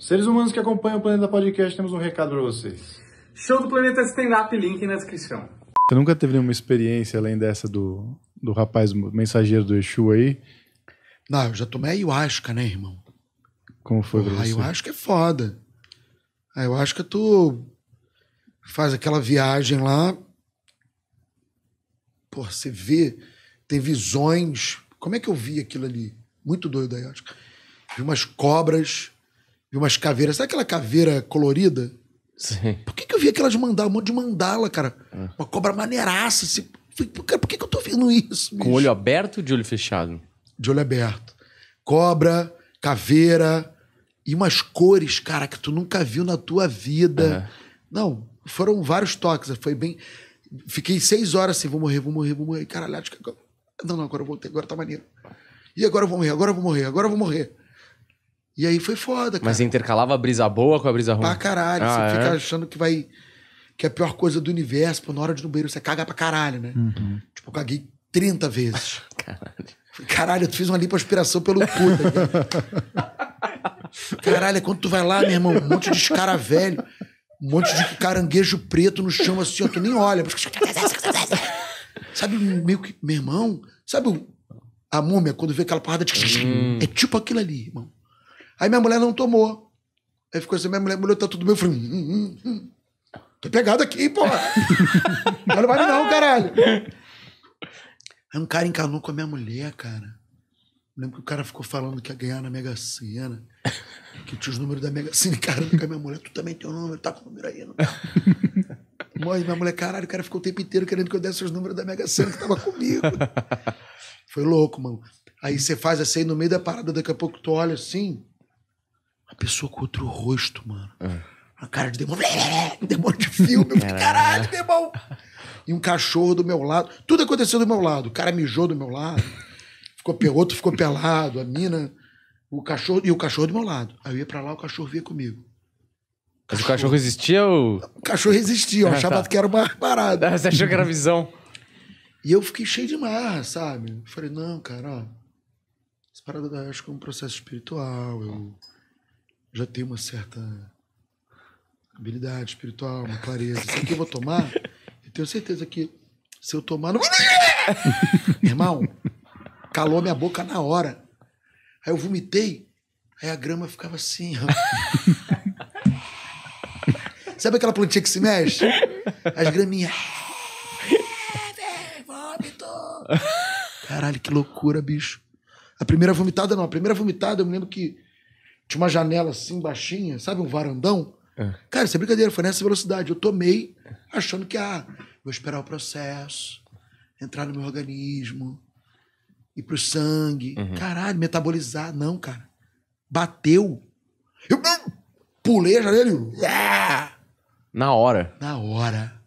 Seres humanos que acompanham o Planeta Podcast, temos um recado para vocês. Show do Planeta Stand Up, link na descrição. Você nunca teve nenhuma experiência além dessa do, do rapaz mensageiro do Exu aí? Não, eu já tomei ayahuasca, né, irmão? Como foi Porra, pra você? Ayahuasca é foda. Ayahuasca tu faz aquela viagem lá. Pô, você vê, tem visões. Como é que eu vi aquilo ali? Muito doido ayahuasca. Vi umas cobras vi umas caveiras. Sabe aquela caveira colorida? Sim. Por que, que eu vi aquelas mandalas, um monte de mandala, cara? É. Uma cobra maneiraça. Assim. Cara, por que, que eu tô vendo isso? Bicho? Com o olho aberto ou de olho fechado? De olho aberto. Cobra, caveira e umas cores, cara, que tu nunca viu na tua vida. É. Não, foram vários toques. Foi bem. Fiquei seis horas assim, vou morrer, vou morrer, vou morrer. Caralho, acho que. Não, não, agora eu voltei, agora tá maneiro. E agora eu vou morrer, agora eu vou morrer, agora eu vou morrer. E aí foi foda, cara. Mas intercalava a brisa boa com a brisa ruim? Pra caralho. Ah, você é? fica achando que vai. que é a pior coisa do universo, pô, na hora de ir no banheiro você caga pra caralho, né? Uhum. Tipo, eu caguei 30 vezes. caralho. Caralho, tu fiz uma lipoaspiração pelo cu. Tá caralho, é quando tu vai lá, meu irmão, um monte de escara velho, um monte de caranguejo preto no chão assim, ó, tu nem olha. Sabe, meio que. Meu irmão, sabe a múmia quando vê aquela parada de. Hum. É tipo aquilo ali, irmão. Aí minha mulher não tomou. Aí ficou assim, minha mulher, mulher tá tudo bem. Eu falei, hum, hum, hum. tô pegado aqui, porra. não vai não, caralho. Aí um cara encanou com a minha mulher, cara. lembro que o cara ficou falando que ia ganhar na Mega Sena, que tinha os números da Mega Sena. Cara, com a minha mulher, tu também tem o um número, tá com o número aí, não Mãe, minha mulher, caralho, o cara ficou o tempo inteiro querendo que eu desse os números da Mega Sena que tava comigo. Foi louco, mano. Aí você faz assim, no meio da parada, daqui a pouco tu olha assim, pessoa com outro rosto, mano. Uma é. A cara de demônio. Demônio de filme. Caralho, caralho demônio. E um cachorro do meu lado. Tudo aconteceu do meu lado. O cara mijou do meu lado. Ficou, outro ficou pelado. A mina. O cachorro. E o cachorro do meu lado. Aí eu ia pra lá, o cachorro via comigo. Mas o cachorro resistia ou. O cachorro resistia, eu ah, tá. achava tá. que era uma parada. Ah, você achou que era visão? E eu fiquei cheio de marra, sabe? Eu falei, não, cara, ó. Essa parada da acho que é um processo espiritual. Eu já tem uma certa habilidade espiritual, uma clareza. Isso aqui eu vou tomar, eu tenho certeza que se eu tomar. Não... Irmão, calou minha boca na hora. Aí eu vomitei, aí a grama ficava assim, ó. Sabe aquela plantinha que se mexe? As graminhas. Vômito! Caralho, que loucura, bicho. A primeira vomitada, não. A primeira vomitada, eu me lembro que tinha uma janela assim baixinha, sabe? Um varandão. É. Cara, isso é brincadeira, foi nessa velocidade. Eu tomei, achando que, ah, vou esperar o processo, entrar no meu organismo, ir pro sangue. Uhum. Caralho, metabolizar. Não, cara. Bateu. Eu pulei a janela e. Na hora. Na hora.